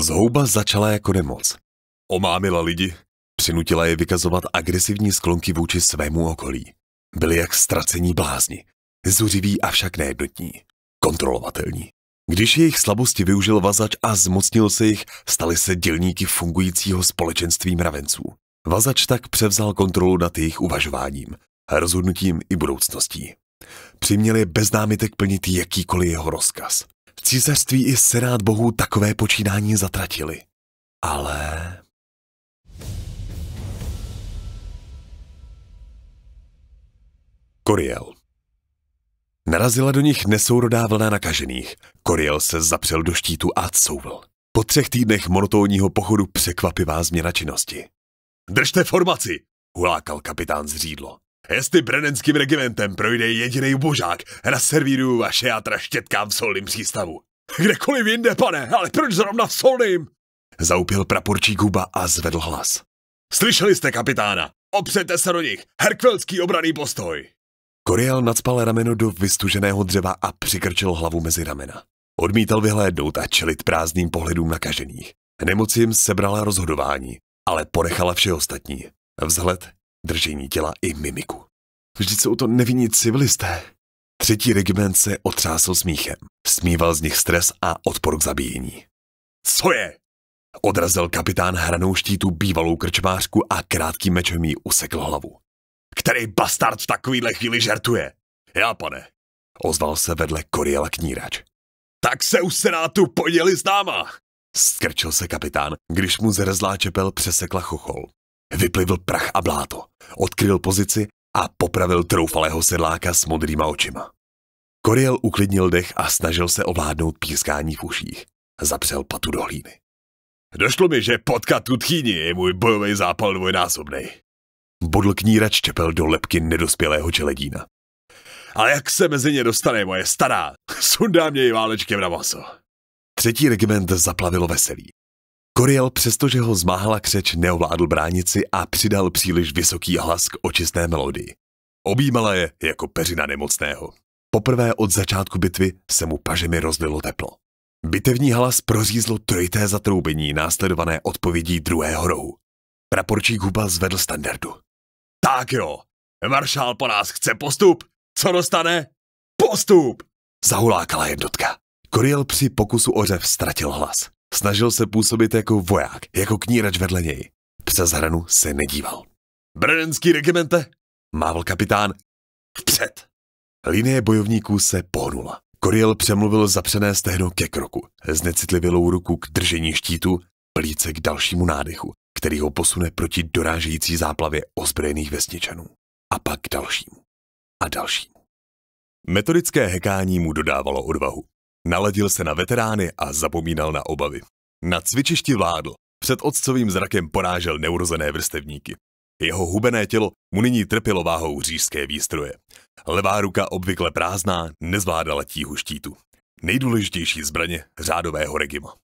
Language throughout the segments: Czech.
Zhouba začala jako nemoc. Omámila lidi, přinutila je vykazovat agresivní sklonky vůči svému okolí. Byli jak ztracení blázni, zuřiví avšak nejednotní, kontrolovatelní. Když jejich slabosti využil vazač a zmocnil se jich, stali se dělníky fungujícího společenství mravenců. Vazač tak převzal kontrolu nad jejich uvažováním, rozhodnutím i budoucností. Přiměl je bez námitek plnit jakýkoliv jeho rozkaz. Císařství i senát bohů takové počínání zatratili. Ale... Koriel Narazila do nich nesourodá vlna nakažených. Koriel se zapřel do štítu a couvl. Po třech týdnech monotónního pochodu překvapivá změna činnosti. Držte formaci, hulákal kapitán zřídlo. Jestli brenenským regimentem projde jediný božák, naservíruju vaše játra štětkám v solným přístavu. Kdekoliv jinde, pane, ale proč zrovna v solným? Zaupil praporčí guba a zvedl hlas. Slyšeli jste kapitána? Opřete se do nich! Herkvelský obraný postoj! Koriel nadspal rameno do vystuženého dřeva a přikrčil hlavu mezi ramena. Odmítal vyhlédnout a čelit prázdným pohledům nakažených. Nemoc jim sebrala rozhodování, ale ponechala vše ostatní. Vzhled, držení těla i mimiku. Vždyť jsou to nevinní civilisté. Třetí regiment se otřásl smíchem. Smíval z nich stres a odpor k zabíjení. Co je? Odrazil kapitán hranou štítu bývalou krčmářku a krátkým mečem jí usekl hlavu. Který bastard v takovýhle chvíli žertuje? Já, pane. Ozval se vedle Koriela knírač. Tak se u senátu poděli s náma! Skrčil se kapitán, když mu zrezlá čepel přesekla chochol. Vyplivl prach a bláto, odkryl pozici a popravil troufalého sedláka s modrýma očima. Koriel uklidnil dech a snažil se ovládnout pískání v uších. Zapřel patu do hlíny. Došlo mi, že tu tchýni je můj bojový zápal dvojnásobný. Bodl knírač čepel do lepky nedospělého čeledína. A jak se mezi ně dostane moje stará, sundá mě i válečkem na maso. Třetí regiment zaplavilo veselí. Koriel, přestože ho zmáhla křeč, neovládl bránici a přidal příliš vysoký hlas k očistné melodii. Objímala je jako peřina nemocného. Poprvé od začátku bitvy se mu pažemi rozlilo teplo. Bitevní hlas prořízlo trojité zatroubení, následované odpovědí druhého rohu. Praporčík Huba zvedl standardu. Tak jo, maršál po nás chce postup. Co dostane? Postup! Zahulákala jednotka. Koriel při pokusu ořev ztratil hlas. Snažil se působit jako voják, jako knírač vedle něj. Přes hranu se nedíval. Brněnský regimente, mával kapitán. Vpřed! Linie bojovníků se pohnula. Koriel přemluvil zapřené stehno ke kroku, znecitlivělou ruku k držení štítu, plíce k dalšímu nádechu, který ho posune proti dorážející záplavě ozbrojených vesničanů. A pak k dalšímu. A dalšímu. Metodické hekání mu dodávalo odvahu. Naladil se na veterány a zapomínal na obavy. Na cvičišti vládl. Před otcovým zrakem porážel neurozené vrstevníky. Jeho hubené tělo mu nyní trpělo váhou řížské výstroje. Levá ruka obvykle prázdná nezvládala tíhu štítu. Nejdůležitější zbraně řádového regima.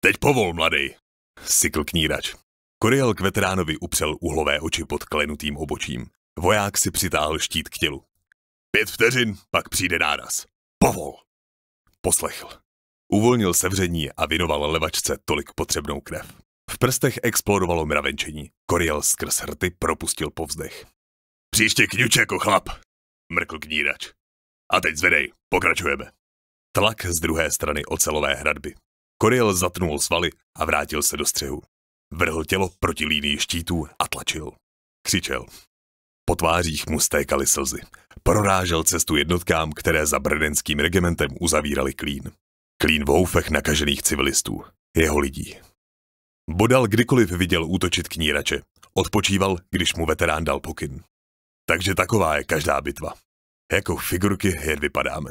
Teď povol, mladý, sykl knírač. Koriel k veteránovi upřel uhlové oči pod klenutým obočím. Voják si přitáhl štít k tělu. Pět vteřin, pak přijde náraz. Povol! poslechl. Uvolnil sevření a vinoval levačce tolik potřebnou krev. V prstech explodovalo mravenčení. Koriel skrz hrty propustil povzdech. Příště kňuče jako chlap, mrkl knírač. A teď zvedej, pokračujeme. Tlak z druhé strany ocelové hradby. Koriel zatnul svaly a vrátil se do střehu. Vrhl tělo proti línii štítů a tlačil. Křičel. Po tvářích mu stékaly slzy. Prorážel cestu jednotkám, které za brdenským regimentem uzavírali klín. Klín v houfech nakažených civilistů, jeho lidí. Bodal kdykoliv viděl útočit knírače. Odpočíval, když mu veterán dal pokyn. Takže taková je každá bitva. Jako figurky jen vypadáme.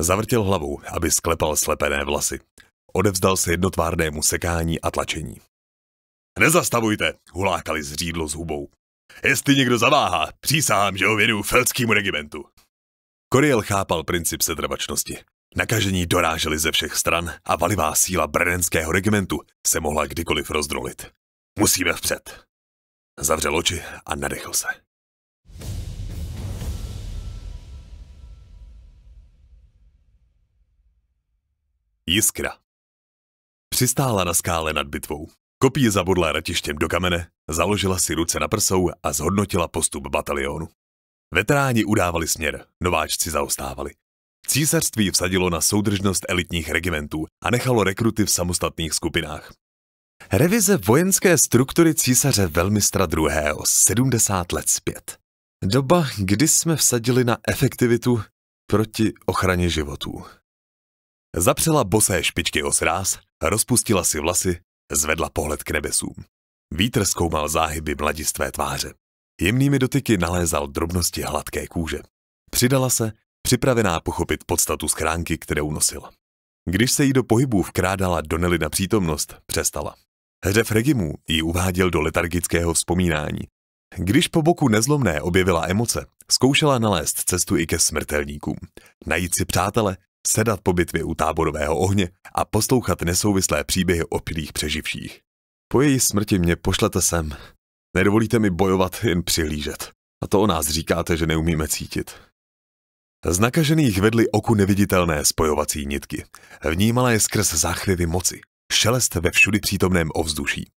Zavrtěl hlavou, aby sklepal slepené vlasy. Odevzdal se jednotvárnému sekání a tlačení. Nezastavujte, hulákali zřídlo s hubou. Jestli někdo zaváhá, přísahám, že ho vědu felskému regimentu. Koriel chápal princip setrvačnosti. Nakažení doráželi ze všech stran a valivá síla brnenského regimentu se mohla kdykoliv rozdrolit. Musíme vpřed. Zavřel oči a nadechl se. Jiskra. Přistála na skále nad bitvou. Kopí zabudla ratištěm do kamene, založila si ruce na prsou a zhodnotila postup batalionu. Veteráni udávali směr, nováčci zaostávali. Císařství vsadilo na soudržnost elitních regimentů a nechalo rekruty v samostatných skupinách. Revize vojenské struktury císaře velmistra II. 70 let zpět. Doba, kdy jsme vsadili na efektivitu proti ochraně životů. Zapřela bosé špičky o sráz, rozpustila si vlasy Zvedla pohled k nebesům. Vítr zkoumal záhyby mladistvé tváře. Jemnými dotyky nalézal drobnosti hladké kůže. Přidala se, připravená pochopit podstatu schránky, kterou nosila. Když se jí do pohybů vkrádala na přítomnost, přestala. Hřev Regimů ji uváděl do letargického vzpomínání. Když po boku nezlomné objevila emoce, zkoušela nalézt cestu i ke smrtelníkům. Najít si přátele, sedat po bitvě u táborového ohně a poslouchat nesouvislé příběhy o pilých přeživších. Po její smrti mě pošlete sem. Nedovolíte mi bojovat, jen přihlížet. A to o nás říkáte, že neumíme cítit. Z nakažených vedly oku neviditelné spojovací nitky. Vnímala je skrz záchvěvy moci, šelest ve všudy přítomném ovzduší.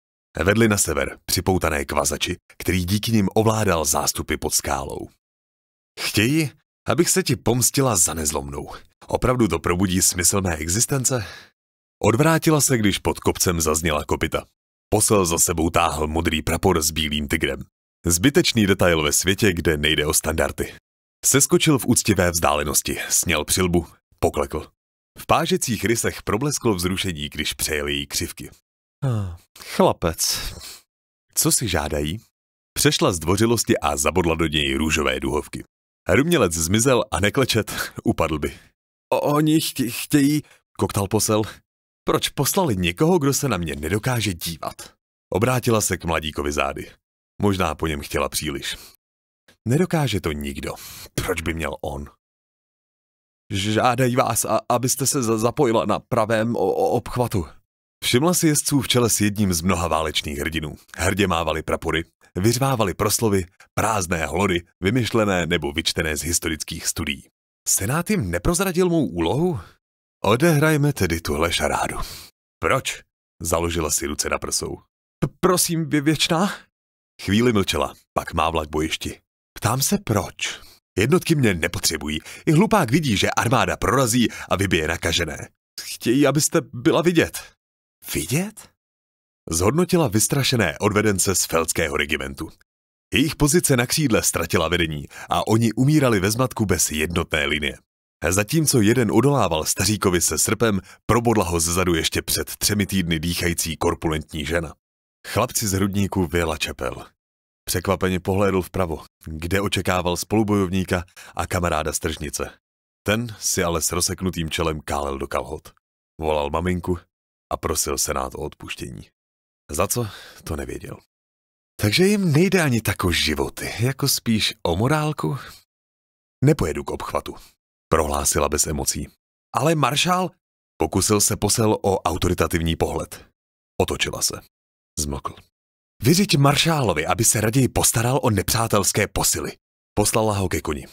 Vedli na sever připoutané kvazači, který díky nim ovládal zástupy pod skálou. Chtějí, abych se ti pomstila za nezlomnou, Opravdu to probudí smysl mé existence? Odvrátila se, když pod kopcem zazněla kopita. Posel za sebou táhl modrý prapor s bílým tigrem. Zbytečný detail ve světě, kde nejde o standardy. Seskočil v úctivé vzdálenosti, sněl přilbu, poklekl. V pážecích rysech problesklo vzrušení, když přejeli její křivky. Ah, chlapec. Co si žádají? Přešla z dvořilosti a zabodla do něj růžové duhovky. Rumělec zmizel a neklečet, upadl by. Oni chtě, chtějí, koktal posel. Proč poslali někoho, kdo se na mě nedokáže dívat? Obrátila se k mladíkovi zády. Možná po něm chtěla příliš. Nedokáže to nikdo. Proč by měl on? Žádají vás, a, abyste se zapojila na pravém o, o, obchvatu. Všimla si jezdců v čele s jedním z mnoha válečných hrdinů. Hrdě mávali prapory, vyřvávali proslovy, prázdné hlory, vymyšlené nebo vyčtené z historických studií. Senát jim neprozradil mou úlohu? Odehrajme tedy tuhle šarádu. Proč? Založila si ruce na prsou. Prosím, vy věčná? Chvíli mlčela, pak mávla k bojišti. Ptám se proč. Jednotky mě nepotřebují. I hlupák vidí, že armáda prorazí a vybije nakažené. Chtějí, abyste byla vidět. Vidět? Zhodnotila vystrašené odvedence z Feldského regimentu. Jejich pozice na křídle ztratila vedení a oni umírali ve zmatku bez jednotné linie. Zatímco jeden odolával staříkovi se srpem, probodla ho zezadu ještě před třemi týdny dýchající korpulentní žena. Chlapci z hrudníku vyjela čepel. Překvapeně pohlédl vpravo, kde očekával spolubojovníka a kamaráda z tržnice. Ten si ale s rozseknutým čelem kálel do kalhot. Volal maminku a prosil senát o odpuštění. Za co, to nevěděl. Takže jim nejde ani tak o životy, jako spíš o morálku. Nepojedu k obchvatu, prohlásila bez emocí. Ale maršál pokusil se posel o autoritativní pohled. Otočila se. Zmlkl. Vyřiď maršálovi, aby se raději postaral o nepřátelské posily. Poslala ho ke koni.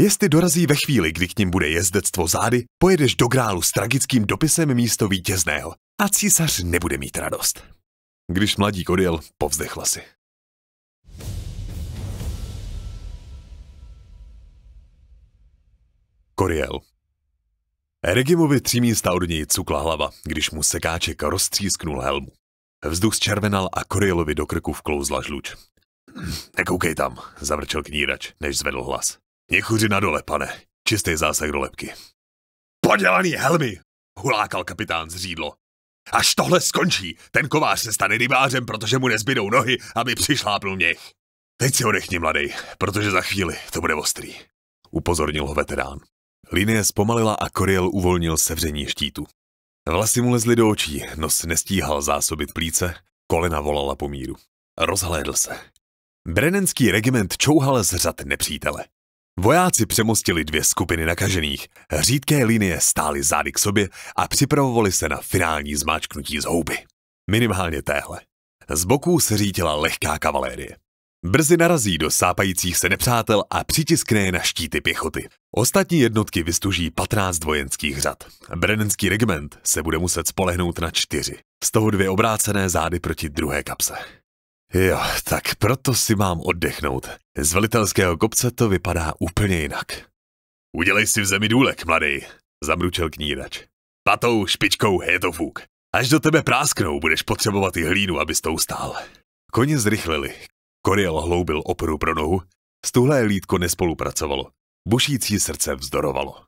Jestli dorazí ve chvíli, kdy k ním bude jezdectvo zády, pojedeš do grálu s tragickým dopisem místo vítězného a císař nebude mít radost. Když mladík odjel, povzdechla si. Koriel. Regimovi třímísta od něj cukla hlava, když mu sekáček roztřísknul helmu. Vzduch zčervenal a Korielovi do krku vklouzla žluč. Nekoukej tam, zavrčel knírač, než zvedl hlas. Něchuři na dole, pane. Čistý zásah do lepky. Podělaný helmy, hulákal kapitán z řídlo. Až tohle skončí, ten kovář se stane rybářem, protože mu nezbydou nohy, aby přišlápl měch. Teď si odechni, mladej, protože za chvíli to bude ostrý, upozornil ho veterán. Linie zpomalila a Koriel uvolnil sevření štítu. Vlasy mu lezly do očí, nos nestíhal zásobit plíce, kolena volala po míru. Rozhlédl se. Brenenský regiment čouhal z řad nepřítele. Vojáci přemostili dvě skupiny nakažených, řídké linie stály zády k sobě a připravovali se na finální zmáčknutí z houby. Minimálně téhle. Z boků se řítila lehká kavalérie. Brzy narazí do sápajících se nepřátel a přitiskne na štíty pěchoty. Ostatní jednotky vystuží 15 vojenských řad. Brennenský regiment se bude muset spolehnout na čtyři. Z toho dvě obrácené zády proti druhé kapse. Jo, tak proto si mám oddechnout. Z velitelského kopce to vypadá úplně jinak. Udělej si v zemi důlek, mladý, zamručel knírač. Patou, špičkou, je to fuk. Až do tebe prásknou, budeš potřebovat i hlínu, abys to ustál. Koně zrychlili, Koriel hloubil oporu pro nohu, stuhlé lítko nespolupracovalo. Bušící srdce vzdorovalo.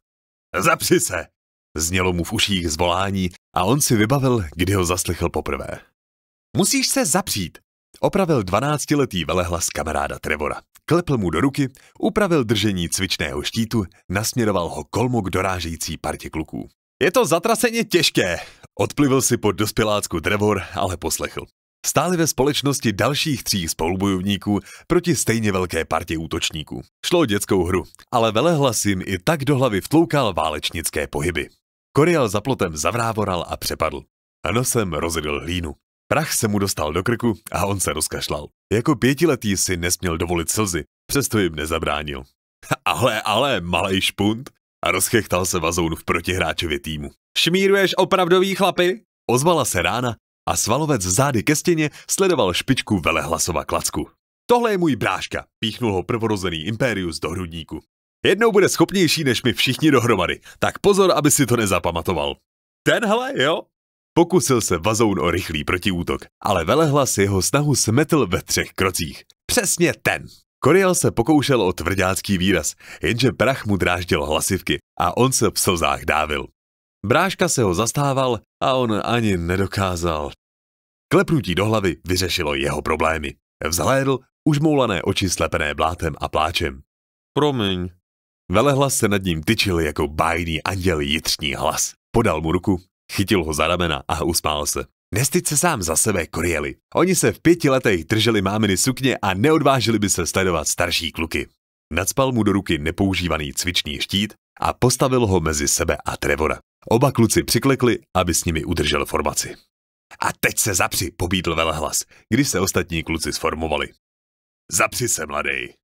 Zapři se! Znělo mu v uších zvolání a on si vybavil, kdy ho zaslechl poprvé. Musíš se zapřít! Opravil dvanáctiletý velehlas kamaráda Trevora. Klepl mu do ruky, upravil držení cvičného štítu, nasměroval ho kolmo k dorážející partě kluků. Je to zatraceně těžké, odplivil si pod dospělácku Trevor, ale poslechl. Stáli ve společnosti dalších tří spolubojovníků proti stejně velké partě útočníků. Šlo o dětskou hru, ale velehlas jim i tak do hlavy vtloukal válečnické pohyby. Koriel za plotem zavrávoral a přepadl. A nosem rozedl hlínu. Prach se mu dostal do krku a on se rozkašlal. Jako pětiletý si nesměl dovolit slzy, přesto jim nezabránil. Ale, ale, malej špunt! A rozchechtal se vazoun v protihráčově týmu. Šmíruješ opravdový chlapy? Ozvala se rána a svalovec zády ke stěně sledoval špičku velehlasova klacku. Tohle je můj bráška, píchnul ho prvorozený Imperius do hrudníku. Jednou bude schopnější než my všichni dohromady, tak pozor, aby si to nezapamatoval. Tenhle, jo? Pokusil se Vazoun o rychlý protiútok, ale velehlas jeho snahu smetl ve třech krocích. Přesně ten. Koriel se pokoušel o tvrdácký výraz, jenže prach mu dráždil hlasivky a on se v slzách dávil. Bráška se ho zastával a on ani nedokázal. Klepnutí do hlavy vyřešilo jeho problémy. Vzhlédl už moulané oči slepené blátem a pláčem. Promiň. Velehlas se nad ním tyčil jako bájný anděl jitřní hlas. Podal mu ruku, chytil ho za ramena a usmál se. Nestyď se sám za sebe, Korieli. Oni se v pěti letech drželi máminy sukně a neodvážili by se sledovat starší kluky. Nadspal mu do ruky nepoužívaný cvičný štít a postavil ho mezi sebe a Trevora. Oba kluci přiklekli, aby s nimi udržel formaci. A teď se zapři, pobídl velhlas, když se ostatní kluci sformovali. Zapři se, mladej.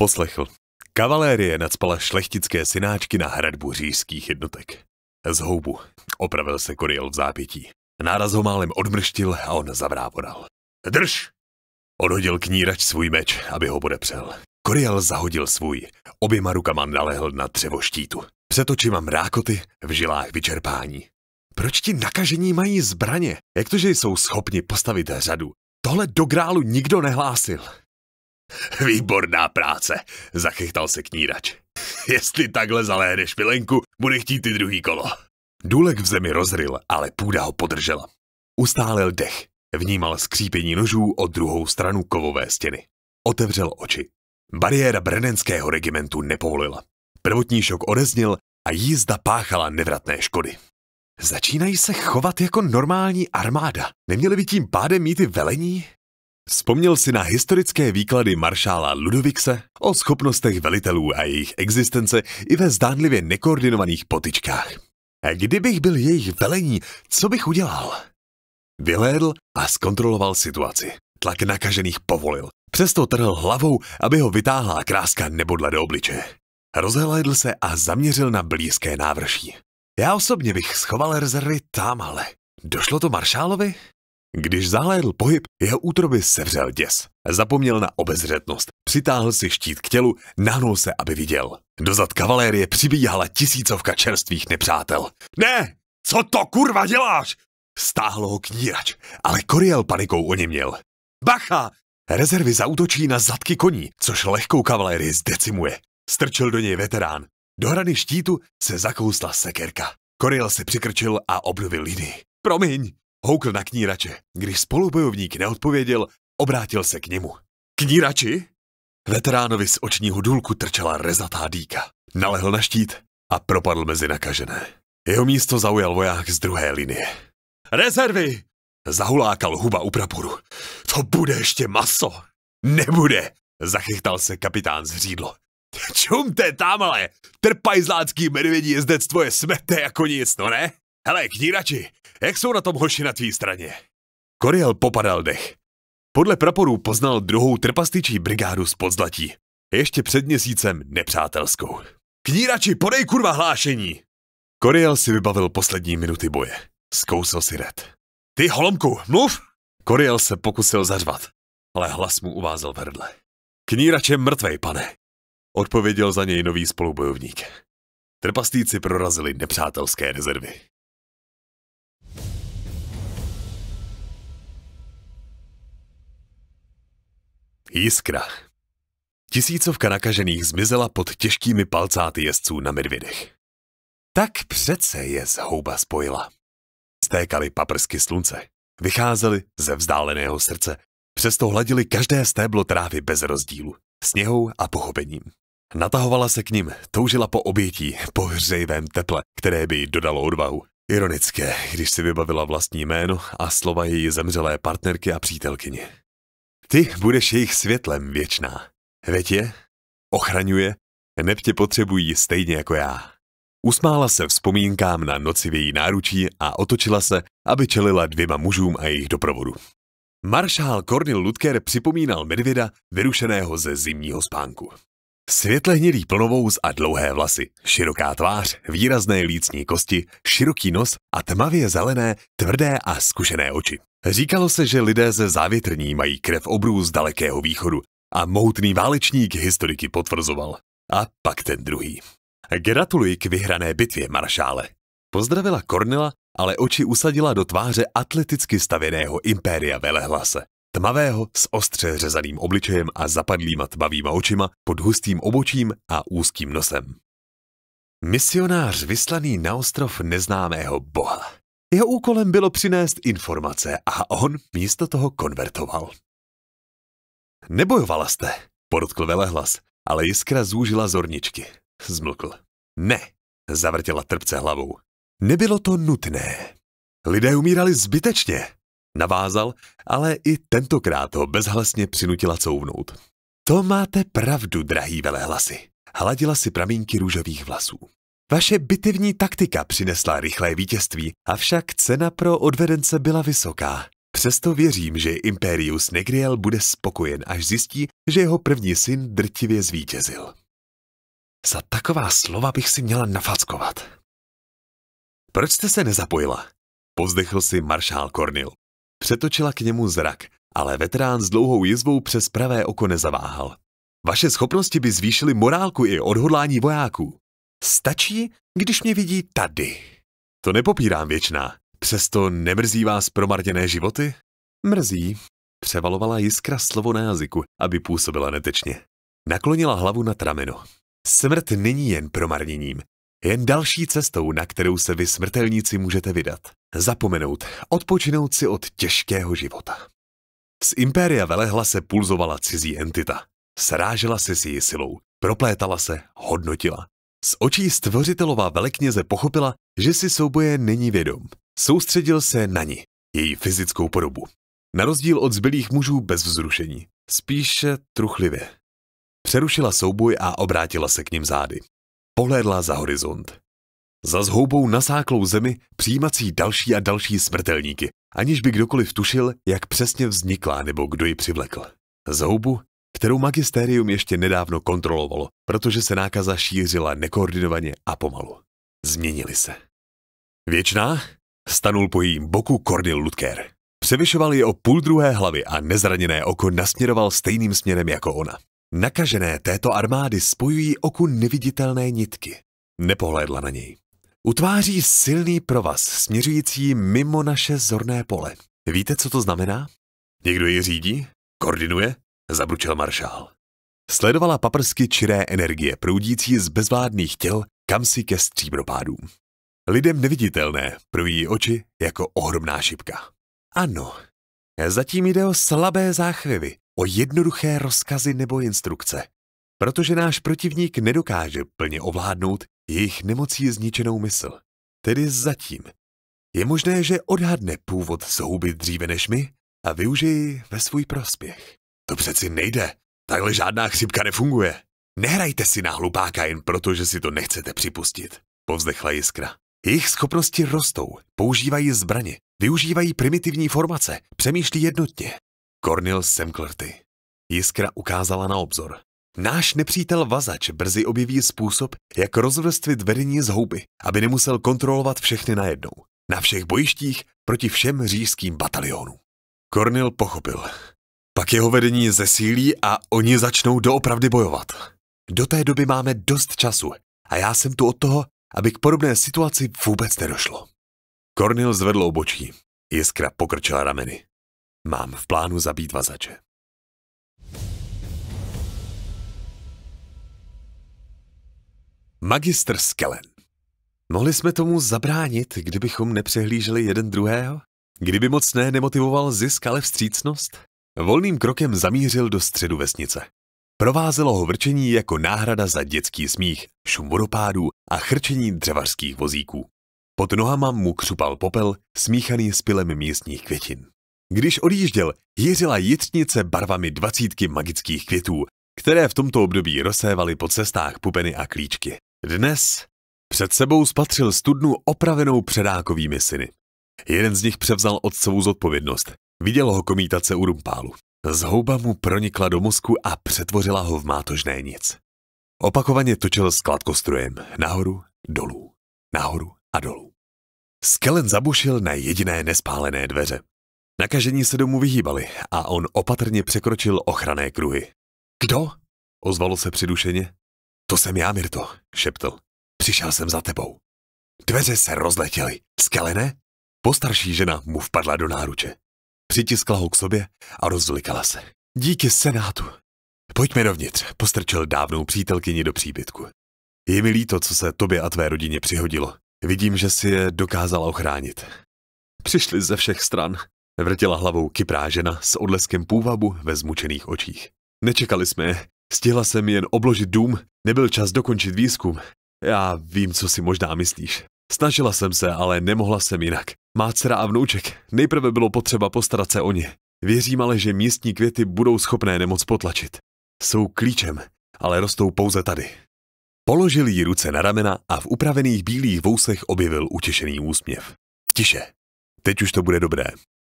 Poslechl. Kavalérie nadspala šlechtické synáčky na hradbu říšských jednotek. Z houbu opravil se Koriel v zápětí. Náraz ho málem odmrštil a on zavrávodal. Drž! Odhodil knírač svůj meč, aby ho podepřel. Koriel zahodil svůj, oběma rukama nalehl na třevo štítu. Před očima mrákoty, v žilách vyčerpání. Proč ti nakažení mají zbraně? Jak to, že jsou schopni postavit řadu? Tohle do grálu nikdo nehlásil. Výborná práce, zachychtal se knírač. Jestli takhle zaléhneš pilenku, bude chtít ty druhý kolo. Důlek v zemi rozryl, ale půda ho podržela. Ustálil dech, vnímal skřípění nožů od druhou stranu kovové stěny. Otevřel oči. Bariéra brnenského regimentu nepovolila. Prvotní šok odezněl a jízda páchala nevratné škody. Začínají se chovat jako normální armáda. Neměli by tím pádem mít i velení? Vzpomněl si na historické výklady maršála Ludovikse o schopnostech velitelů a jejich existence i ve zdánlivě nekoordinovaných potičkách. A kdybych byl jejich velení, co bych udělal? Vylédl a zkontroloval situaci. Tlak nakažených povolil. Přesto trhl hlavou, aby ho vytáhla kráska nebodla do obličeje. Rozhlédl se a zaměřil na blízké návrší. Já osobně bych schoval rezervy ale Došlo to maršálovi? Když zahlédl pohyb, jeho útroby sevřel děs. Zapomněl na obezřetnost, přitáhl si štít k tělu, nahnul se, aby viděl. Dozad kavalérie přibíhala tisícovka čerstvých nepřátel. Ne! Co to kurva děláš? Stáhlo ho knírač, ale Koriel panikou o něm měl. Bacha! Rezervy zautočí na zadky koní, což lehkou kavalérii zdecimuje. Strčil do něj veterán. Do hrany štítu se zakousla sekerka. Koriel se přikrčil a obnovil linii. Promiň, houkl na knírače. Když spolubojovník neodpověděl, obrátil se k němu. Knírači? Veteránovi z očního důlku trčela rezatá dýka. Nalehl na štít a propadl mezi nakažené. Jeho místo zaujal voják z druhé linie. Rezervy! Zahulákal huba u praporu. To bude ještě maso! Nebude! Zachychtal se kapitán z řídlo. Čumte tamhle, trpajzlácký medvědí jezdectvo je smete jako nic, no ne? Hele, knírači, jak jsou na tom hoši na tvý straně? Koriel popadal dech. Podle praporů poznal druhou trpastičí brigádu z podzlatí. Ještě před měsícem nepřátelskou. Knírači, podej kurva hlášení! Koriel si vybavil poslední minuty boje. Zkousil si red. Ty holomku, mluv! Koriel se pokusil zařvat, ale hlas mu uvázal v hrdle. je mrtvej, pane. Odpověděl za něj nový spolubojovník. Trpastíci prorazili nepřátelské rezervy. Jiskra. Tisícovka nakažených zmizela pod těžkými palcáty jezdců na medvědech. Tak přece je zhouba spojila. Stékaly paprsky slunce, vycházely ze vzdáleného srdce, přesto hladili každé stéblo trávy bez rozdílu, sněhou a pochopením. Natahovala se k ním, toužila po obětí, po hřejvém teple, které by jí dodalo odvahu. Ironické, když si vybavila vlastní jméno a slova její zemřelé partnerky a přítelkyně. Ty budeš jejich světlem věčná. Veď je, ochraňuje, neb tě potřebují stejně jako já. Usmála se vzpomínkám na noci v její náručí a otočila se, aby čelila dvěma mužům a jejich doprovodu. Maršál Kornil Ludker připomínal medvěda vyrušeného ze zimního spánku. Světle hnědý plnovous a dlouhé vlasy, široká tvář, výrazné lícní kosti, široký nos a tmavě zelené, tvrdé a zkušené oči. Říkalo se, že lidé ze závětrní mají krev obrů z dalekého východu a moutný válečník historiky potvrzoval. A pak ten druhý. Gratuluji k vyhrané bitvě, maršále. Pozdravila Kornila, ale oči usadila do tváře atleticky stavěného impéria velehlase. Tmavého s ostře řezaným obličejem a zapadlýma tmavýma očima pod hustým obočím a úzkým nosem. Misionář vyslaný na ostrov neznámého boha. Jeho úkolem bylo přinést informace a on místo toho konvertoval. Nebojovala jste, podotkl velehlas, ale jiskra zúžila zorničky. Zmlkl. Ne, zavrtěla trpce hlavou. Nebylo to nutné. Lidé umírali zbytečně, Navázal, ale i tentokrát ho bezhlasně přinutila couvnout. To máte pravdu, drahý velehlasy. Hladila si pramínky růžových vlasů. Vaše bitevní taktika přinesla rychlé vítězství, avšak cena pro odvedence byla vysoká. Přesto věřím, že Imperius Negriel bude spokojen, až zjistí, že jeho první syn drtivě zvítězil. Za taková slova bych si měla nafackovat. Proč jste se nezapojila? Pozdechl si maršál Kornil. Přetočila k němu zrak, ale veterán s dlouhou jizvou přes pravé oko nezaváhal. Vaše schopnosti by zvýšily morálku i odhodlání vojáků. Stačí, když mě vidí tady. To nepopírám věčná. Přesto nemrzí vás promarněné životy? Mrzí. Převalovala jiskra slovo na jazyku, aby působila netečně. Naklonila hlavu na trameno. Smrt není jen promarněním, jen další cestou, na kterou se vy smrtelníci můžete vydat. Zapomenout, odpočinout si od těžkého života. Z impéria velehla se pulzovala cizí entita. Srážela se s její silou, proplétala se, hodnotila. Z očí stvořitelová velekněze pochopila, že si souboje není vědom. Soustředil se na ní, její fyzickou podobu. Na rozdíl od zbylých mužů bez vzrušení. Spíše truchlivě. Přerušila souboj a obrátila se k ním zády. Pohlédla za horizont. Za zhoubou nasáklou zemi přijímací další a další smrtelníky, aniž by kdokoliv tušil, jak přesně vznikla nebo kdo ji přivlekl. Zhoubu, kterou magistérium ještě nedávno kontrolovalo, protože se nákaza šířila nekoordinovaně a pomalu. Změnili se. Věčná? Stanul po jejím boku Cornil Lutker. Převyšoval je o půl druhé hlavy a nezraněné oko nasměroval stejným směrem jako ona. Nakažené této armády spojují oku neviditelné nitky. Nepohlédla na něj. Utváří silný provaz směřující mimo naše zorné pole. Víte, co to znamená? Někdo ji řídí? Koordinuje? Zabručel maršál. Sledovala paprsky čiré energie proudící z bezvládných těl kam si ke stříbropádům. Lidem neviditelné pro její oči jako ohromná šipka. Ano, zatím jde o slabé záchvěvy, o jednoduché rozkazy nebo instrukce, protože náš protivník nedokáže plně ovládnout jejich nemocí zničenou mysl. Tedy zatím. Je možné, že odhadne původ souby dříve než my a využije ve svůj prospěch. To přeci nejde. Takhle žádná chřipka nefunguje. Nehrajte si na hlupáka jen proto, že si to nechcete připustit, povzdechla Jiskra. Jejich schopnosti rostou, používají zbraně, využívají primitivní formace, přemýšlí jednotně. Cornil rty. Jiskra ukázala na obzor. Náš nepřítel Vazač brzy objeví způsob, jak rozvrstvit vedení z houby, aby nemusel kontrolovat všechny najednou. Na všech bojištích proti všem řížským batalionům. Cornil pochopil. Pak jeho vedení zesílí a oni začnou doopravdy bojovat. Do té doby máme dost času a já jsem tu od toho, aby k podobné situaci vůbec nedošlo. Cornil zvedl obočí. Jiskra pokrčila rameny. Mám v plánu zabít vazače. Magistr Skelen. Mohli jsme tomu zabránit, kdybychom nepřehlíželi jeden druhého? Kdyby moc ne nemotivoval zisk, ale vstřícnost? Volným krokem zamířil do středu vesnice. Provázelo ho vrčení jako náhrada za dětský smích, šum vodopádů a chrčení dřevařských vozíků. Pod nohama mu křupal popel, smíchaný s pilem místních květin. Když odjížděl, jeřila jitřnice barvami dvacítky magických květů, které v tomto období rozsévaly po cestách pupeny a klíčky. Dnes před sebou spatřil studnu opravenou předákovými syny. Jeden z nich převzal otcovou zodpovědnost. Viděl ho komítat se u rumpálu. Zhouba mu pronikla do mozku a přetvořila ho v mátožné nic. Opakovaně točil s nahoru, dolů, nahoru a dolů. Skelen zabušil na jediné nespálené dveře. Nakažení se domu vyhýbali a on opatrně překročil ochranné kruhy. Kdo? Ozvalo se přidušeně. To jsem já, Mirto, šeptl. Přišel jsem za tebou. Dveře se rozletěly. Skelené? Postarší žena mu vpadla do náruče. Přitiskla ho k sobě a rozlikala se. Díky senátu. Pojďme dovnitř, postrčil dávnou přítelkyni do příbytku. Je mi líto, co se tobě a tvé rodině přihodilo. Vidím, že si je dokázala ochránit. Přišli ze všech stran, Vrtěla hlavou kyprá žena s odleskem půvabu ve zmučených očích. Nečekali jsme Stihla jsem jen obložit dům, nebyl čas dokončit výzkum. Já vím, co si možná myslíš. Snažila jsem se, ale nemohla jsem jinak. Má dcera a vnouček. Nejprve bylo potřeba postarat se o ně. Věřím ale, že místní květy budou schopné nemoc potlačit. Jsou klíčem, ale rostou pouze tady. Položil jí ruce na ramena a v upravených bílých vousech objevil utěšený úsměv. Tiše. Teď už to bude dobré.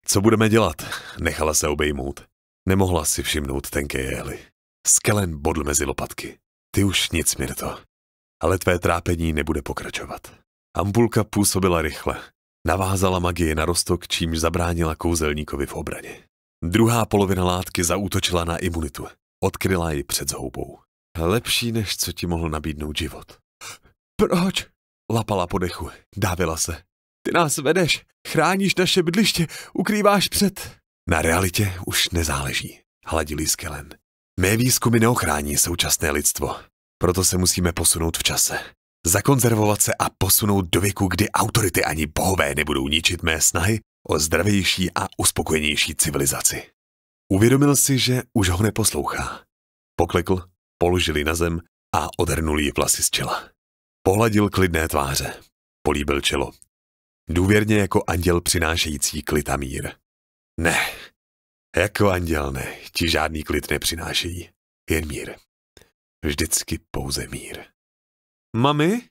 Co budeme dělat? Nechala se obejmout. Nemohla si všimnout tenké jehly. Skelen bodl mezi lopatky. Ty už nic, Mirto. Ale tvé trápení nebude pokračovat. Ampulka působila rychle. Navázala magii na rostok, čímž zabránila kouzelníkovi v obraně. Druhá polovina látky zaútočila na imunitu. Odkryla ji před zhoubou. Lepší, než co ti mohl nabídnout život. Proč? Lapala po dechu, dávila se, ty nás vedeš, chráníš naše bydliště, ukrýváš před... Na realitě už nezáleží, hladili Skelen. Mé výzkumy neochrání současné lidstvo, proto se musíme posunout v čase. Zakonzervovat se a posunout do věku, kdy autority ani bohové nebudou ničit mé snahy o zdravější a uspokojenější civilizaci. Uvědomil si, že už ho neposlouchá. Poklekl, položili na zem a odhrnul jí vlasy z čela. Pohladil klidné tváře, políbil čelo Důvěrně jako anděl přinášející klid a mír. Ne, jako anděl ne, ti žádný klid nepřinášejí, jen mír. Vždycky pouze mír. Mami?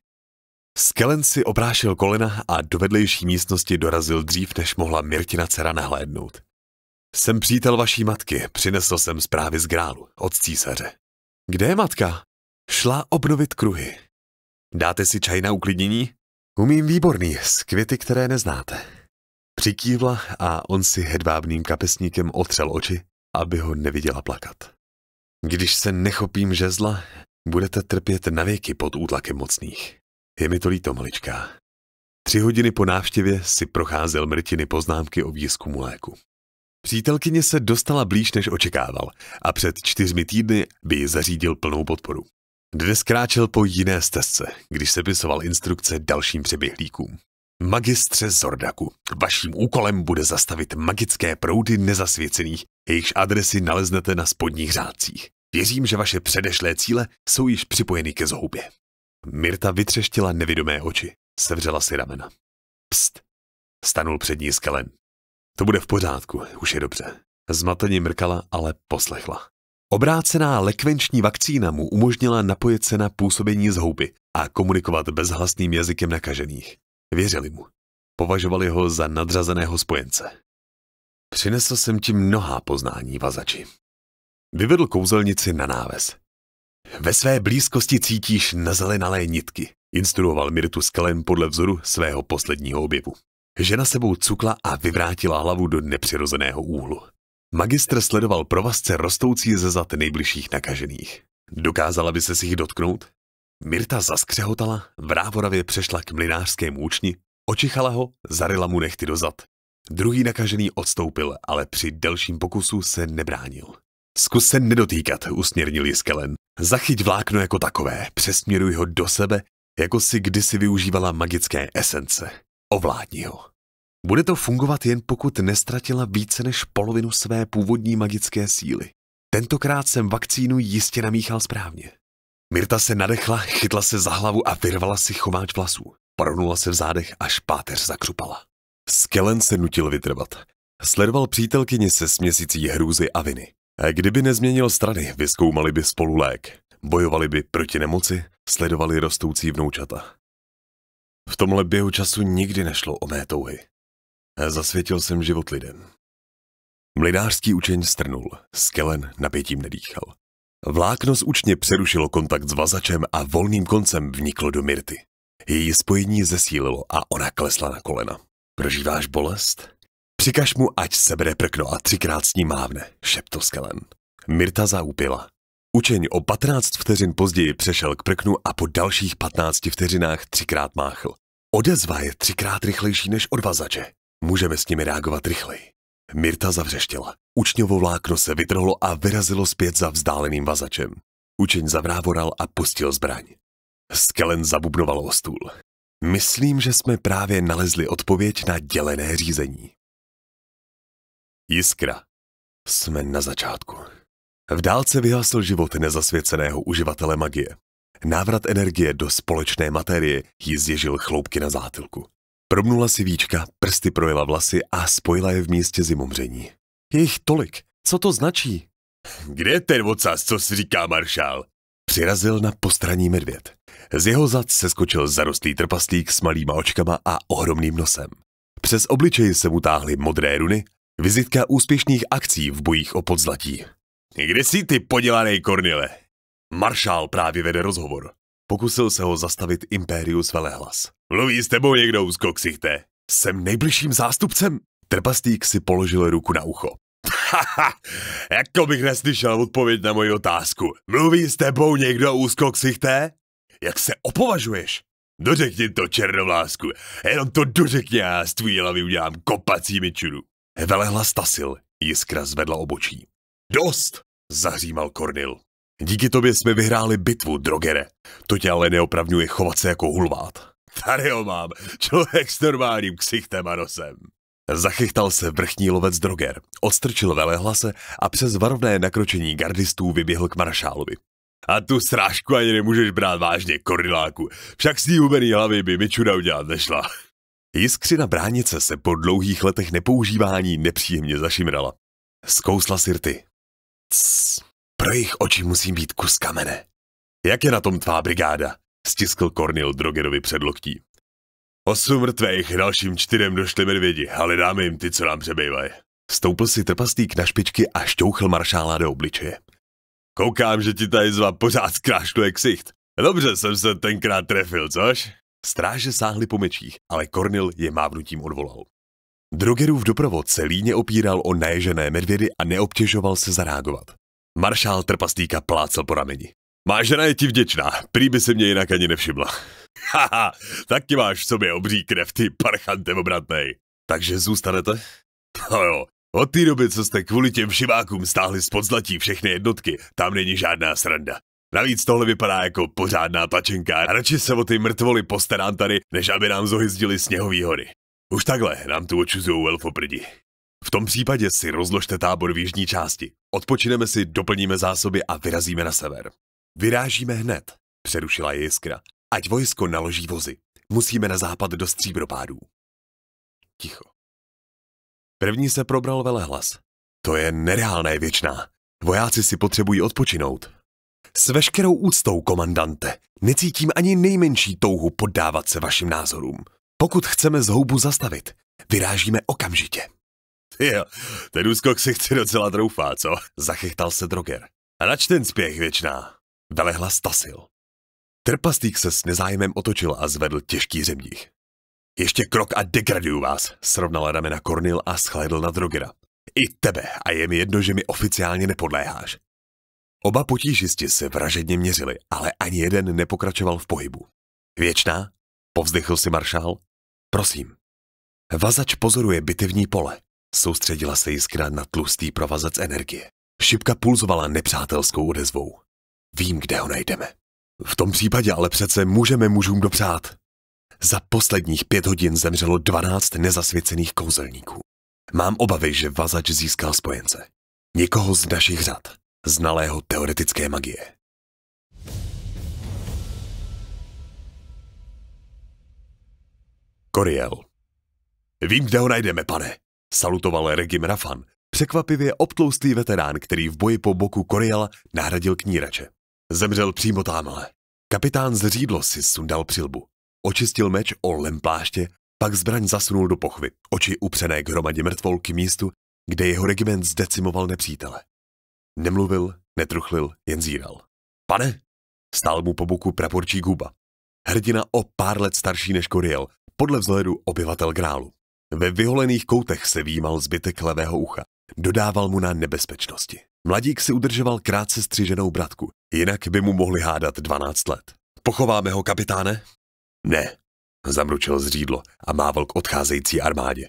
Skelen si oprášil kolena a do vedlejší místnosti dorazil dřív, než mohla Mirtina dcera nahlédnout. Jsem přítel vaší matky, přinesl jsem zprávy z grálu, od císaře. Kde je matka? Šla obnovit kruhy. Dáte si čaj na uklidnění? Umím výborný, z květy, které neznáte. Přikývla a on si hedvábným kapesníkem otřel oči, aby ho neviděla plakat. Když se nechopím žezla, budete trpět navěky pod útlakem mocných. Je mi to líto, malička. Tři hodiny po návštěvě si procházel mrtiny poznámky o výzkumu léku. Přítelkyně se dostala blíž, než očekával a před čtyřmi týdny by ji zařídil plnou podporu. Dnes kráčel po jiné stezce, když pisoval instrukce dalším přeběhlíkům. Magistře Zordaku, vaším úkolem bude zastavit magické proudy nezasvěcených, jejichž adresy naleznete na spodních řádcích. Věřím, že vaše předešlé cíle jsou již připojeny ke zhoubě. Mirta vytřeštila nevidomé oči, sevřela si ramena. Pst! Stanul před ní skelen. To bude v pořádku, už je dobře. Zmateně mrkala, ale poslechla. Obrácená lekvenční vakcína mu umožnila napojit se na působení houby a komunikovat bezhlasným jazykem nakažených. Věřili mu. Považovali ho za nadřazeného spojence. Přinesl jsem ti mnohá poznání, vazači. Vyvedl kouzelnici na náves. Ve své blízkosti cítíš nazelenalé nitky, instruoval Mirtu Skelen podle vzoru svého posledního objevu. Žena sebou cukla a vyvrátila hlavu do nepřirozeného úhlu. Magistr sledoval provazce rostoucí ze zad nejbližších nakažených. Dokázala by se si jich dotknout? Mirta zaskřehotala, vrávoravě přešla k mlinářskému účni, očichala ho, zarila mu nechty do zad. Druhý nakažený odstoupil, ale při delším pokusu se nebránil. Zkus se nedotýkat, usměrnil Jiskelen. Zachyť vlákno jako takové, přesměruj ho do sebe, jako si kdysi využívala magické esence. Ovládni ho. Bude to fungovat jen pokud nestratila více než polovinu své původní magické síly. Tentokrát jsem vakcínu jistě namíchal správně. Mirta se nadechla, chytla se za hlavu a vyrvala si chomáč vlasů. Pronula se v zádech, až páteř zakřupala. Skelen se nutil vytrvat. Sledoval přítelkyni se směsicí hrůzy a viny. A kdyby nezměnil strany, vyskoumali by spolu lék. Bojovali by proti nemoci, sledovali rostoucí vnoučata. V tomhle běhu času nikdy nešlo o mé touhy. A zasvětil jsem život lidem. Mlinářský učeň strnul, skelen napětím nedýchal. Vlákno z učně přerušilo kontakt s vazačem a volným koncem vniklo do Mirty. Její spojení zesílilo a ona klesla na kolena. Prožíváš bolest? Přikaž mu, ať sebere prkno a třikrát s ní mávne, šeptl skelen. Mirta zaupila. Učeň o 15 vteřin později přešel k prknu a po dalších 15 vteřinách třikrát máchl. Odezva je třikrát rychlejší než odvazače. Můžeme s nimi reagovat rychleji. Mirta zavřeštěla. Učňovo vlákno se vytrhlo a vyrazilo zpět za vzdáleným vazačem. Učeň zavrávoral a pustil zbraň. Skelen zabubnoval o stůl. Myslím, že jsme právě nalezli odpověď na dělené řízení. Jiskra. Jsme na začátku. V dálce vyhasl život nezasvěceného uživatele magie. Návrat energie do společné materie ji zježil chloupky na zátilku. Promnula si víčka, prsty projela vlasy a spojila je v místě zimomření. Je jich tolik. Co to značí? Kde je ten ocas, co si říká maršál? Přirazil na postraní medvěd. Z jeho zad se skočil zarostlý trpaslík s malýma očkama a ohromným nosem. Přes obličej se mu táhly modré runy, vizitka úspěšných akcí v bojích o podzlatí. Kde jsi ty podělaný Kornile? Maršál právě vede rozhovor. Pokusil se ho zastavit Imperius velehlas. Mluví s tebou někdo Koksichte. Jsem nejbližším zástupcem. Trpastýk si položil ruku na ucho. Haha, jako bych neslyšel odpověď na moji otázku. Mluví s tebou někdo úzkoksichte? Jak se opovažuješ? Dořekni to, černovlásku. Jenom to dořekni a z tvý hlavy udělám kopací mičuru. Velehla stasil. Jiskra zvedla obočí. Dost! Zahřímal Kornil. Díky tobě jsme vyhráli bitvu, drogere. To tě ale neopravňuje chovat se jako hulvát. Tady ho mám, člověk s normálním ksichtem a nosem. Zachychtal se vrchní lovec Droger, odstrčil velehlase a přes varovné nakročení gardistů vyběhl k maršálovi. A tu srážku ani nemůžeš brát vážně, koriláku, však s ní hubený hlavy by mi čuda udělat nešla. Jiskřina bránice se po dlouhých letech nepoužívání nepříjemně zašimrala. Zkousla si rty. Cs, pro jejich oči musím být kus kamene. Jak je na tom tvá brigáda? Stiskl Kornil Drogerovi před loktí. Osm mrtvých, dalším čtyřem došli medvědi, ale dáme jim ty, co nám přebývají. Stoupil si trpaslík na špičky a šťouchl maršála do obličeje. Koukám, že ti tady zva pořád zkrášluje ksicht. Dobře jsem se tenkrát trefil, což? Stráže sáhli po mečích, ale Kornil je mávnutím odvolal. Drogerův doprovod se líně opíral o naježené medvědy a neobtěžoval se zareagovat. Maršál trpaslíka plácel po rameni. Má žena je ti vděčná, prý by se mě jinak ani nevšimla. Haha, tak ti máš v sobě obří krev, ty parchante obratnej. Takže zůstanete? No jo, od té doby, co jste kvůli těm šivákům stáhli spod zlatí všechny jednotky, tam není žádná sranda. Navíc tohle vypadá jako pořádná tačenka a radši se o ty mrtvoli postarám tady, než aby nám zohyzdili sněhový hory. Už takhle nám tu očuzujou elfoprdi. V tom případě si rozložte tábor v jižní části. Odpočineme si, doplníme zásoby a vyrazíme na sever. Vyrážíme hned, přerušila je Jiskra. Ať vojsko naloží vozy. Musíme na západ do stříbropádů. Ticho. První se probral velehlas. To je nereálné věčná. Vojáci si potřebují odpočinout. S veškerou úctou, komandante, necítím ani nejmenší touhu poddávat se vašim názorům. Pokud chceme zhoubu zastavit, vyrážíme okamžitě. Jo, ten úskok si chce docela troufá, co? Zachechtal se Droger. A nač ten spěch věčná velehla stasil. Trpastýk se s nezájmem otočil a zvedl těžký řemních. Ještě krok a degraduju vás, srovnal ramena Kornil a schlédl na Drogera. I tebe a je mi jedno, že mi oficiálně nepodléháš. Oba potížisti se vražedně měřili, ale ani jeden nepokračoval v pohybu. Věčná? Povzdychl si maršál. Prosím. Vazač pozoruje bitevní pole. Soustředila se jiskra na tlustý provazec energie. Šipka pulzovala nepřátelskou odezvou. Vím, kde ho najdeme. V tom případě ale přece můžeme mužům dopřát. Za posledních pět hodin zemřelo 12 nezasvěcených kouzelníků. Mám obavy, že vazač získal spojence. Někoho z našich řad, znalého teoretické magie. Koriel. Vím, kde ho najdeme, pane, salutoval Regim Rafan, překvapivě obtloustý veterán, který v boji po boku Koriela nahradil knírače. Zemřel přímo tamhle. Kapitán z řídlo si sundal přilbu. Očistil meč o lempláště, pak zbraň zasunul do pochvy, oči upřené k hromadě mrtvol k místu, kde jeho regiment zdecimoval nepřítele. Nemluvil, netruchlil, jen zíral. Pane! Stál mu po boku praporčí Guba. Hrdina o pár let starší než Koriel, podle vzhledu obyvatel Grálu. Ve vyholených koutech se výjímal zbytek levého ucha. Dodával mu na nebezpečnosti. Mladík si udržoval krátce střiženou bratku, jinak by mu mohli hádat 12 let. Pochováme ho, kapitáne? Ne, zamručil zřídlo a mával k odcházející armádě.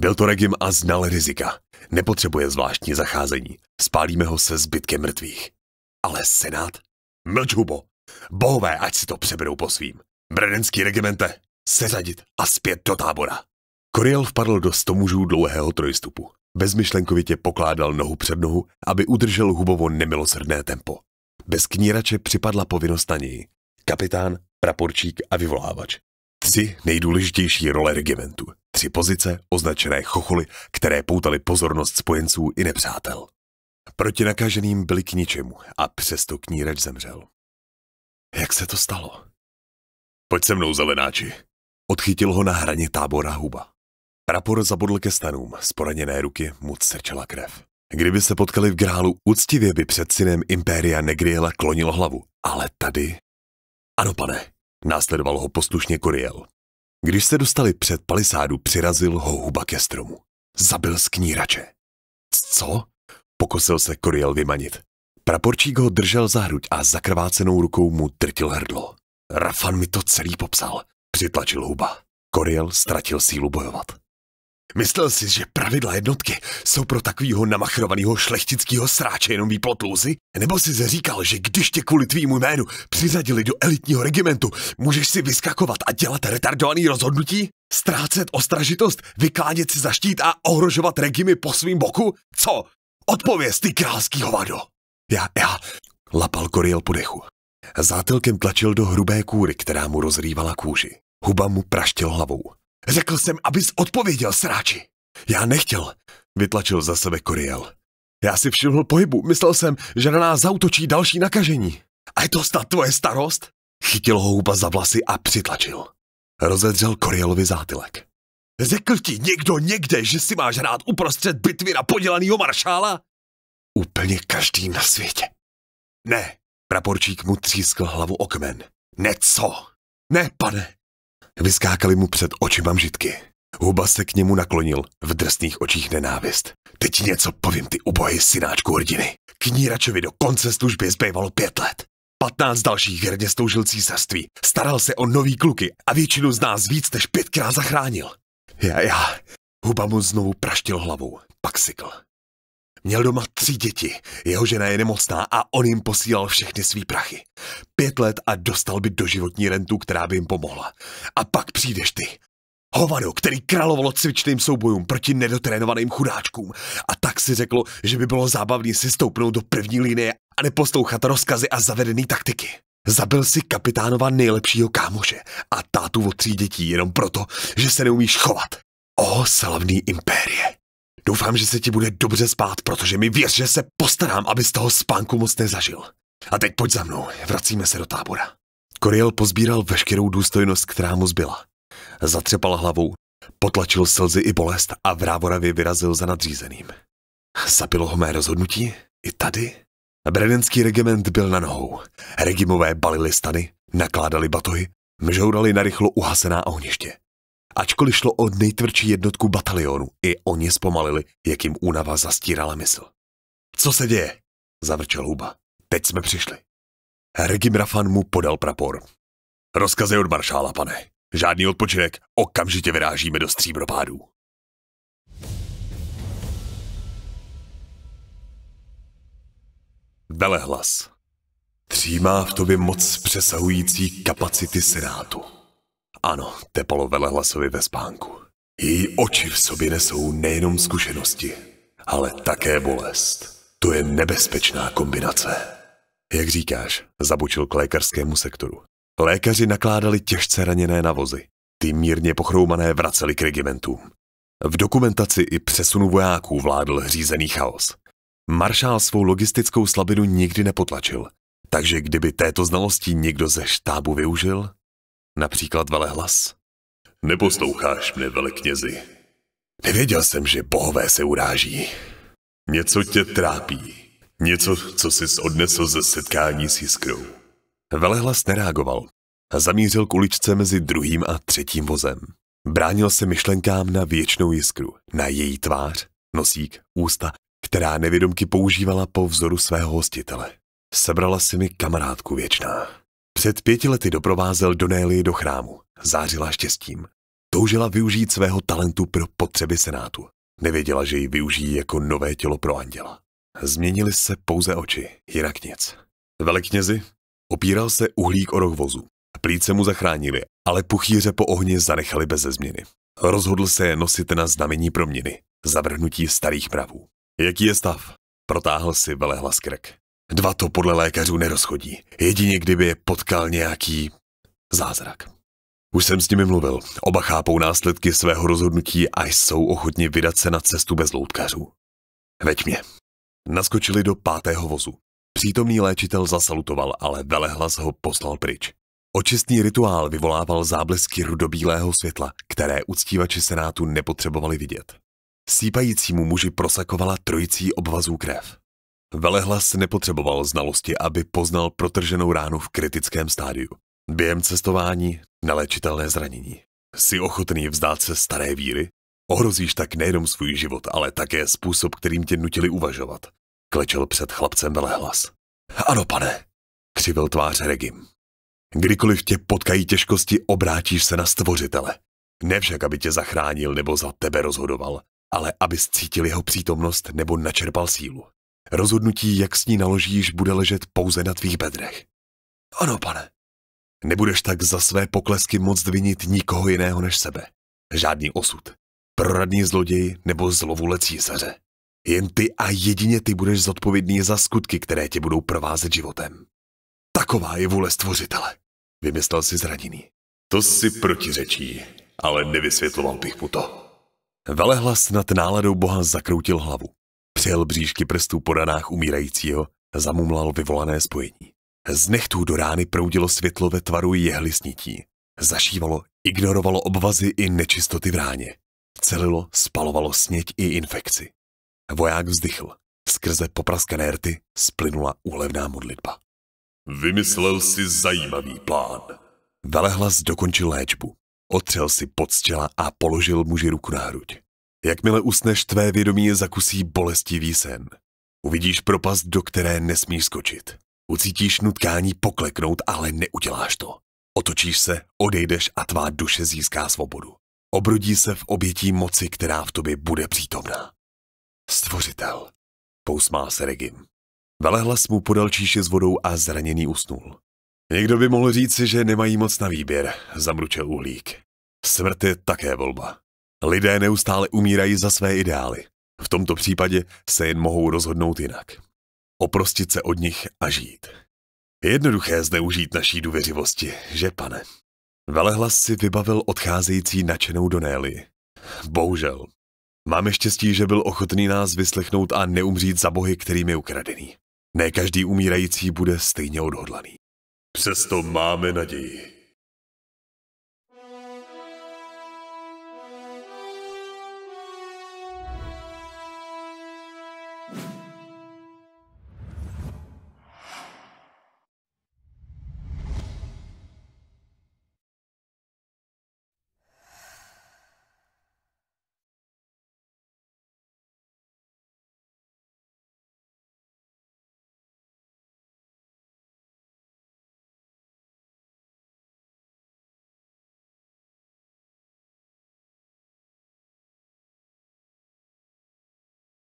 Byl to regim a znal rizika. Nepotřebuje zvláštní zacházení. Spálíme ho se zbytkem mrtvých. Ale senát? Mlč hubo. Bohové, ať si to přeberou po svým. Brdenský regimente, seřadit a zpět do tábora. Koriel vpadl do sto mužů dlouhého trojstupu. Bezmyšlenkovitě pokládal nohu před nohu, aby udržel hubovo nemilosrdné tempo. Bez knírače připadla povinnost na něj. Kapitán, praporčík a vyvolávač. Tři nejdůležitější role regimentu. Tři pozice, označené chocholy, které poutaly pozornost spojenců i nepřátel. Proti nakaženým byli k ničemu a přesto knírač zemřel. Jak se to stalo? Pojď se mnou, zelenáči. Odchytil ho na hraně tábora huba. Prapor zabodl ke stanům, z poraněné ruky mu srčela krev. Kdyby se potkali v grálu, úctivě by před synem Impéria Negriela klonilo hlavu. Ale tady? Ano, pane. Následoval ho poslušně Kuriel. Když se dostali před palisádu, přirazil ho huba ke stromu. Zabil knírače. Co? Pokusil se Kuriel vymanit. Praporčík ho držel za hruď a zakrvácenou rukou mu drtil hrdlo. Rafan mi to celý popsal, přitlačil huba. Koriel ztratil sílu bojovat. Myslel jsi, že pravidla jednotky jsou pro takovýho namachrovaného šlechtického sráče jenom výplotlůzy? Nebo jsi zříkal, že když tě kvůli tvýmu jménu přizadili do elitního regimentu, můžeš si vyskakovat a dělat retardovaný rozhodnutí? Ztrácet ostražitost, vykládět si za štít a ohrožovat regimy po svým boku? Co? Odpověz, ty králský hovado! Já, já, lapal Koriel po dechu. Zátelkem tlačil do hrubé kůry, která mu rozrývala kůži. Huba mu praštil hlavou. Řekl jsem, abys odpověděl, sráči. Já nechtěl, vytlačil za sebe Koriel. Já si všiml pohybu, myslel jsem, že na nás zautočí další nakažení. A je to snad tvoje starost? Chytil ho huba za vlasy a přitlačil. Rozedřel Korielovi zátylek. Řekl ti někdo někde, že si máš rád uprostřed bitvy na podělanýho maršála? Úplně každý na světě. Ne, praporčík mu třískl hlavu okmen. co? Ne, pane, Vyskákali mu před očima mžitky. Huba se k němu naklonil, v drsných očích nenávist. Teď něco povím ty ubohy synáčku hrdiny. Kníračovi do konce služby zbývalo pět let. Patnáct dalších hrdně stoužil císařství, staral se o nový kluky a většinu z nás víc než pětkrát zachránil. Já, já. Huba mu znovu praštil hlavou, pak sykl. Měl doma tři děti, jeho žena je nemocná a on jim posílal všechny svý prachy. Pět let a dostal by doživotní rentu, která by jim pomohla. A pak přijdeš ty. Hovado, který královalo cvičným soubojům proti nedotrénovaným chudáčkům. A tak si řeklo, že by bylo zábavný si stoupnout do první linie a neposlouchat rozkazy a zavedený taktiky. Zabil si kapitánova nejlepšího kámoše a tátu o tří dětí jenom proto, že se neumíš chovat. O slavný impérie. Doufám, že se ti bude dobře spát, protože mi věř, že se postarám, aby z toho spánku moc nezažil. A teď pojď za mnou, vracíme se do tábora. Koriel pozbíral veškerou důstojnost, která mu zbyla. Zatřepal hlavou, potlačil slzy i bolest a v Rávoravě vyrazil za nadřízeným. Zapilo ho mé rozhodnutí? I tady? Bredenský regiment byl na nohou. Regimové balili stany, nakládali batohy, mžourali na rychlo uhasená ohniště. Ačkoliv šlo o nejtvrdší jednotku batalionu, i oni zpomalili, jak jim únava zastírala mysl. Co se děje? Zavrčel Huba. Teď jsme přišli. Regim Rafan mu podal prapor. Rozkazy od maršála, pane. Žádný odpočinek, okamžitě vyrážíme do stříbropádů. Velehlas. Třímá v tobě moc přesahující kapacity senátu. Ano, tepalo velehlasovi ve spánku. Její oči v sobě nesou nejenom zkušenosti, ale také bolest. To je nebezpečná kombinace. Jak říkáš, zabučil k lékařskému sektoru. Lékaři nakládali těžce raněné na vozy. Ty mírně pochroumané vraceli k regimentům. V dokumentaci i přesunu vojáků vládl řízený chaos. Maršál svou logistickou slabinu nikdy nepotlačil, takže kdyby této znalosti někdo ze štábu využil, Například velehlas. Neposloucháš mne, veleknězi. Nevěděl jsem, že bohové se uráží. Něco tě trápí. Něco, co jsi odnesl ze setkání s jiskrou. Velehlas nereagoval a zamířil k uličce mezi druhým a třetím vozem. Bránil se myšlenkám na věčnou jiskru, na její tvář, nosík, ústa, která nevědomky používala po vzoru svého hostitele. Sebrala si mi kamarádku věčná. Před pěti lety doprovázel Donély do chrámu. Zářila štěstím. Toužila využít svého talentu pro potřeby Senátu. Nevěděla, že ji využijí jako nové tělo pro anděla. Změnili se pouze oči, jinak nic. Veleknězi? Opíral se uhlík o roh vozu. Plíce mu zachránili, ale puchýře po ohni zanechali bez změny. Rozhodl se je nosit na znamení proměny, zavrhnutí starých pravů. Jaký je stav? Protáhl si velehlas krk. Dva to podle lékařů nerozchodí, jedině kdyby je potkal nějaký zázrak. Už jsem s nimi mluvil, oba chápou následky svého rozhodnutí a jsou ochotni vydat se na cestu bez loutkařů. Veď mě. Naskočili do pátého vozu. Přítomný léčitel zasalutoval, ale velehlas ho poslal pryč. Očistný rituál vyvolával záblesky rudobílého světla, které uctívači senátu nepotřebovali vidět. Sýpajícímu muži prosakovala trojicí obvazů krev. Velehlas nepotřeboval znalosti, aby poznal protrženou ránu v kritickém stádiu. Během cestování neléčitelné zranění. Jsi ochotný vzdát se staré víry? Ohrozíš tak nejenom svůj život, ale také způsob, kterým tě nutili uvažovat. Klečel před chlapcem velehlas. Ano, pane, křivil tvář Regim. Kdykoliv tě potkají těžkosti, obrátíš se na stvořitele. Nevšak, aby tě zachránil nebo za tebe rozhodoval, ale aby cítil jeho přítomnost nebo načerpal sílu. Rozhodnutí, jak s ní naložíš, bude ležet pouze na tvých bedrech. Ano, pane. Nebudeš tak za své poklesky moc vinit nikoho jiného než sebe. Žádný osud. Proradný zloděj nebo zlovule císaře. Jen ty a jedině ty budeš zodpovědný za skutky, které tě budou provázet životem. Taková je vůle stvořitele, vymyslel si zraněný. To si protiřečí, ale nevysvětloval bych mu to. Velehlas nad náladou boha zakroutil hlavu. Přijel bříšky prstů po ranách umírajícího, zamumlal vyvolané spojení. Z nechtů do rány proudilo světlo ve tvaru jehly snití. Zašívalo, ignorovalo obvazy i nečistoty v ráně. Celilo, spalovalo sněť i infekci. Voják vzdychl. Skrze popraskané rty splynula úlevná modlitba. Vymyslel si zajímavý plán. Velehlas dokončil léčbu. Otřel si pod a položil muži ruku na hruď. Jakmile usneš, tvé vědomí je zakusí bolestivý sen. Uvidíš propast, do které nesmíš skočit. Ucítíš nutkání pokleknout, ale neuděláš to. Otočíš se, odejdeš a tvá duše získá svobodu. Obrodí se v obětí moci, která v tobě bude přítomná. Stvořitel, pousmál se Regim. Velehlas mu podal číši s vodou a zraněný usnul. Někdo by mohl říci, že nemají moc na výběr, zamručil uhlík. Smrt je také volba. Lidé neustále umírají za své ideály. V tomto případě se jen mohou rozhodnout jinak. Oprostit se od nich a žít. Jednoduché zneužít naší důvěřivosti, že pane? Velehlas si vybavil odcházející nadšenou Donéli. Bohužel. Máme štěstí, že byl ochotný nás vyslechnout a neumřít za bohy, je ukradený. Ne každý umírající bude stejně odhodlaný. Přesto máme naději.